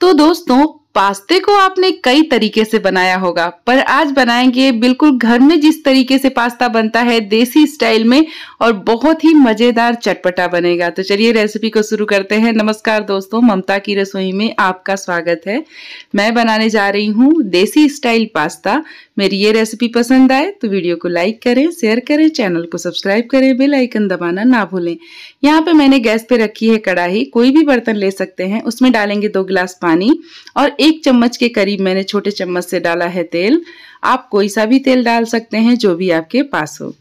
तो दोस्तों पास्ते को आपने कई तरीके से बनाया होगा पर आज बनाएंगे बिल्कुल घर में जिस तरीके से पास्ता बनता है देसी स्टाइल में और बहुत ही मजेदार चटपटा बनेगा तो चलिए रेसिपी को शुरू करते हैं नमस्कार दोस्तों ममता की रसोई में आपका स्वागत है मैं बनाने जा रही हूँ देसी स्टाइल पास्ता मेरी ये रेसिपी पसंद आए तो वीडियो को लाइक करें शेयर करें चैनल को सब्सक्राइब करें बेल आइकन दबाना ना भूलें यहाँ पे मैंने गैस पे रखी है कढ़ाई कोई भी बर्तन ले सकते हैं उसमें डालेंगे दो गिलास पानी और एक चम्मच के करीब मैंने छोटे चम्मच से डाला है तेल आप कोई सा भी तेल डाल सकते हैं जो भी आपके पास हो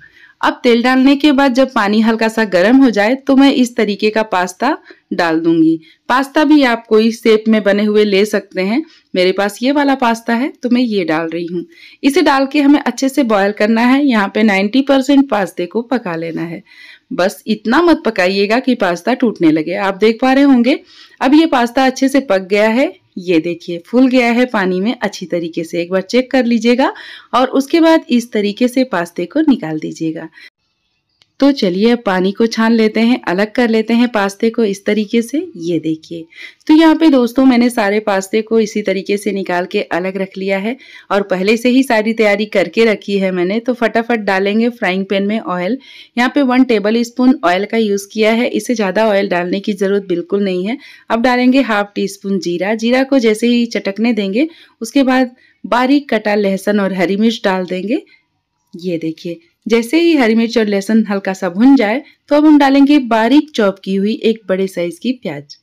अब तेल डालने के बाद जब पानी हल्का सा गर्म हो जाए तो मैं इस तरीके का पास्ता डाल दूंगी पास्ता भी आप कोई सेप में बने हुए ले सकते हैं मेरे पास ये वाला पास्ता है तो मैं ये डाल रही हूँ इसे डाल के हमें अच्छे से बॉयल करना है यहाँ पे 90 पास्ते को पका लेना है बस इतना मत पकाइएगा कि पास्ता टूटने लगे आप देख पा रहे होंगे अब ये पास्ता अच्छे से पक गया है ये देखिए फूल गया है पानी में अच्छी तरीके से एक बार चेक कर लीजिएगा और उसके बाद इस तरीके से पास्ते को निकाल दीजिएगा तो चलिए अब पानी को छान लेते हैं अलग कर लेते हैं पास्ते को इस तरीके से ये देखिए तो यहाँ पे दोस्तों मैंने सारे पास्ते को इसी तरीके से निकाल के अलग रख लिया है और पहले से ही सारी तैयारी करके रखी है मैंने तो फटाफट डालेंगे फ्राइंग पैन में ऑयल यहाँ पे वन टेबल स्पून ऑयल का यूज़ किया है इसे ज़्यादा ऑयल डालने की ज़रूरत बिल्कुल नहीं है अब डालेंगे हाफ टी स्पून जीरा जीरा को जैसे ही चटकने देंगे उसके बाद बारीक कटा लहसुन और हरी मिर्च डाल देंगे ये देखिए जैसे ही हरी मिर्च और लहसुन हल्का सा भुन जाए तो अब हम डालेंगे बारीक चॉप की हुई एक बड़े साइज की प्याज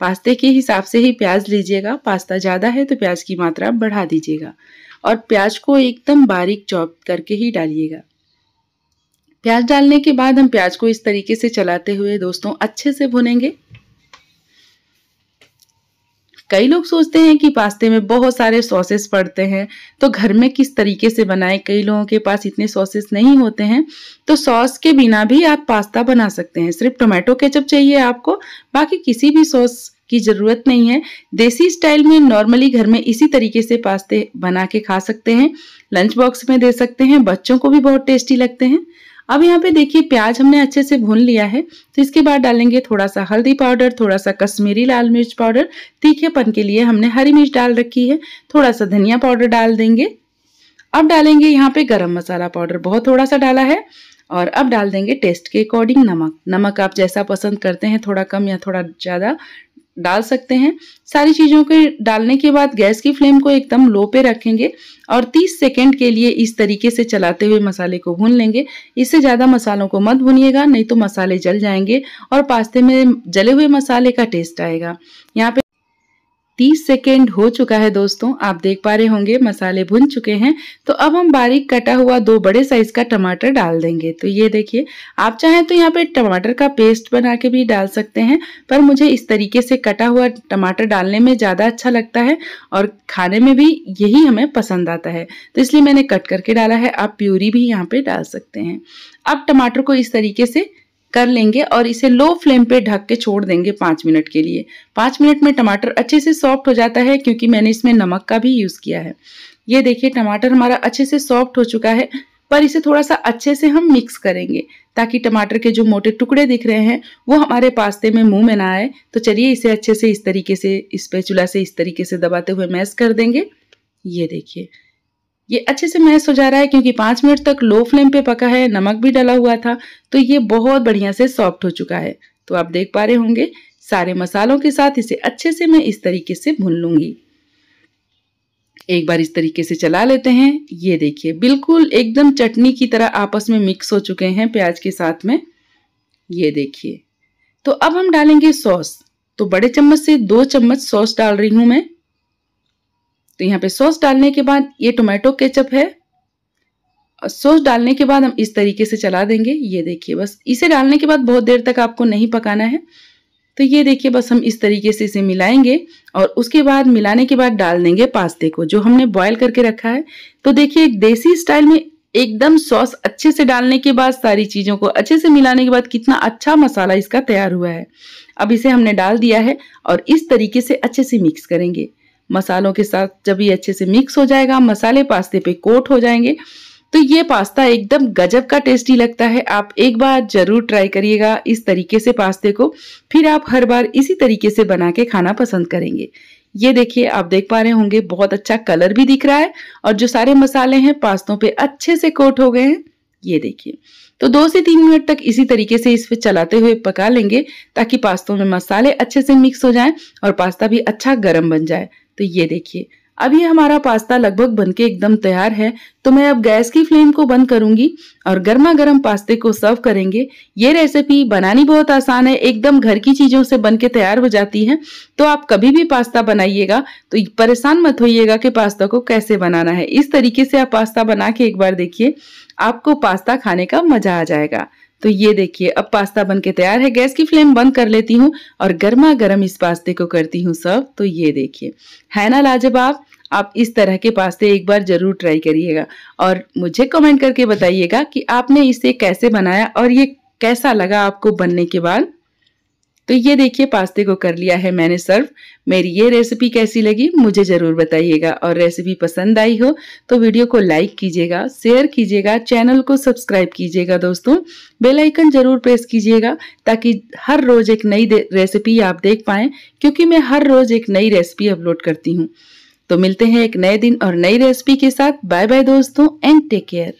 पास्ते के हिसाब से ही प्याज लीजिएगा पास्ता ज़्यादा है तो प्याज की मात्रा बढ़ा दीजिएगा और प्याज को एकदम बारीक चॉप करके ही डालिएगा प्याज डालने के बाद हम प्याज को इस तरीके से चलाते हुए दोस्तों अच्छे से भुनेंगे कई लोग सोचते हैं कि पास्ते में बहुत सारे सॉसेस पड़ते हैं तो घर में किस तरीके से बनाएं कई लोगों के पास इतने सॉसेस नहीं होते हैं तो सॉस के बिना भी आप पास्ता बना सकते हैं सिर्फ टोमेटो केचप चाहिए आपको बाकी किसी भी सॉस की ज़रूरत नहीं है देसी स्टाइल में नॉर्मली घर में इसी तरीके से पास्ते बना के खा सकते हैं लंच बॉक्स में दे सकते हैं बच्चों को भी बहुत टेस्टी लगते हैं अब यहाँ पे देखिए प्याज हमने अच्छे से भून लिया है तो इसके बाद डालेंगे थोड़ा सा हल्दी पाउडर थोड़ा सा कश्मीरी लाल मिर्च पाउडर तीखेपन के लिए हमने हरी मिर्च डाल रखी है थोड़ा सा धनिया पाउडर डाल देंगे अब डालेंगे यहाँ पे गरम मसाला पाउडर बहुत थोड़ा सा डाला है और अब डाल देंगे टेस्ट के अकॉर्डिंग नमक नमक आप जैसा पसंद करते हैं थोड़ा कम या थोड़ा ज़्यादा डाल सकते हैं सारी चीज़ों के डालने के बाद गैस की फ्लेम को एकदम लो पे रखेंगे और 30 सेकंड के लिए इस तरीके से चलाते हुए मसाले को भून लेंगे इससे ज़्यादा मसालों को मत भूनिएगा नहीं तो मसाले जल जाएंगे और पास्ते में जले हुए मसाले का टेस्ट आएगा यहाँ पे 30 सेकेंड हो चुका है दोस्तों आप देख पा रहे होंगे मसाले भुन चुके हैं तो अब हम बारीक कटा हुआ दो बड़े साइज का टमाटर डाल देंगे तो ये देखिए आप चाहें तो यहाँ पे टमाटर का पेस्ट बना के भी डाल सकते हैं पर मुझे इस तरीके से कटा हुआ टमाटर डालने में ज़्यादा अच्छा लगता है और खाने में भी यही हमें पसंद आता है तो इसलिए मैंने कट करके डाला है आप प्यूरी भी यहाँ पर डाल सकते हैं अब टमाटर को इस तरीके से कर लेंगे और इसे लो फ्लेम पे ढक के छोड़ देंगे पाँच मिनट के लिए पाँच मिनट में टमाटर अच्छे से सॉफ्ट हो जाता है क्योंकि मैंने इसमें नमक का भी यूज़ किया है ये देखिए टमाटर हमारा अच्छे से सॉफ्ट हो चुका है पर इसे थोड़ा सा अच्छे से हम मिक्स करेंगे ताकि टमाटर के जो मोटे टुकड़े दिख रहे हैं वो हमारे पास्ते में मुंह में ना आए तो चलिए इसे अच्छे से इस तरीके से इस पे चूल्हा से इस तरीके से दबाते हुए मैश कर देंगे ये देखिए ये अच्छे से मैश हो जा रहा है क्योंकि पाँच मिनट तक लो फ्लेम पे पका है नमक भी डला हुआ था तो ये बहुत बढ़िया से सॉफ्ट हो चुका है तो आप देख पा रहे होंगे सारे मसालों के साथ इसे अच्छे से मैं इस तरीके से भून लूँगी एक बार इस तरीके से चला लेते हैं ये देखिए बिल्कुल एकदम चटनी की तरह आपस में मिक्स हो चुके हैं प्याज के साथ में ये देखिए तो अब हम डालेंगे सॉस तो बड़े चम्मच से दो चम्मच सॉस डाल रही हूँ मैं तो यहाँ पे सॉस डालने के बाद ये टोमेटो केचप है और सॉस डालने के बाद हम इस तरीके से चला देंगे ये देखिए बस इसे डालने के बाद बहुत देर तक आपको नहीं पकाना है तो ये देखिए बस हम इस तरीके से इसे मिलाएंगे और उसके बाद मिलाने के बाद डाल देंगे पास्ते को जो हमने बॉयल करके रखा है तो देखिए एक देसी स्टाइल में एकदम सॉस अच्छे से डालने के बाद सारी चीज़ों को अच्छे से मिलाने के बाद कितना अच्छा मसाला इसका तैयार हुआ है अब इसे हमने डाल दिया है और इस तरीके से अच्छे से मिक्स करेंगे मसालों के साथ जब ये अच्छे से मिक्स हो जाएगा मसाले पास्ते पे कोट हो जाएंगे तो ये पास्ता एकदम गजब का टेस्टी लगता है आप एक बार जरूर ट्राई करिएगा इस तरीके से पास्ते को फिर आप हर बार इसी तरीके से बना के खाना पसंद करेंगे ये देखिए आप देख पा रहे होंगे बहुत अच्छा कलर भी दिख रहा है और जो सारे मसाले हैं पास्तों पे अच्छे से कोट हो गए हैं ये देखिए तो दो से तीन मिनट तक इसी तरीके से इस पे चलाते हुए पका लेंगे ताकि पास्तों में मसाले अच्छे से मिक्स हो जाएं और पास्ता भी अच्छा गर्म बन जाए तो ये देखिए अब ये हमारा पास्ता लगभग बनके एकदम तैयार है तो मैं अब गैस की फ्लेम को बंद करूंगी और गर्मा गर्म पास्ते को सर्व करेंगे ये रेसिपी बनानी बहुत आसान है एकदम घर की चीज़ों से बन के तैयार हो जाती है तो आप कभी भी पास्ता बनाइएगा तो परेशान मत होइएगा कि पास्ता को कैसे बनाना है इस तरीके से आप पास्ता बना के एक बार देखिए आपको पास्ता खाने का मजा आ जाएगा तो ये देखिए अब पास्ता बन के तैयार है गैस की फ्लेम बंद कर लेती हूँ और गर्मा गर्म इस पास्ते को करती हूँ सर्व तो ये देखिए है ना लाजवाब आप इस तरह के पास्ते एक बार ज़रूर ट्राई करिएगा और मुझे कमेंट करके बताइएगा कि आपने इसे कैसे बनाया और ये कैसा लगा आपको बनने के बाद तो ये देखिए पास्ते को कर लिया है मैंने सर्व मेरी ये रेसिपी कैसी लगी मुझे ज़रूर बताइएगा और रेसिपी पसंद आई हो तो वीडियो को लाइक कीजिएगा शेयर कीजिएगा चैनल को सब्सक्राइब कीजिएगा दोस्तों बेल आइकन ज़रूर प्रेस कीजिएगा ताकि हर रोज़ एक नई रेसिपी आप देख पाएँ क्योंकि मैं हर रोज़ एक नई रेसिपी अपलोड करती हूँ तो मिलते हैं एक नए दिन और नई रेसिपी के साथ बाय बाय दोस्तों एंड टेक केयर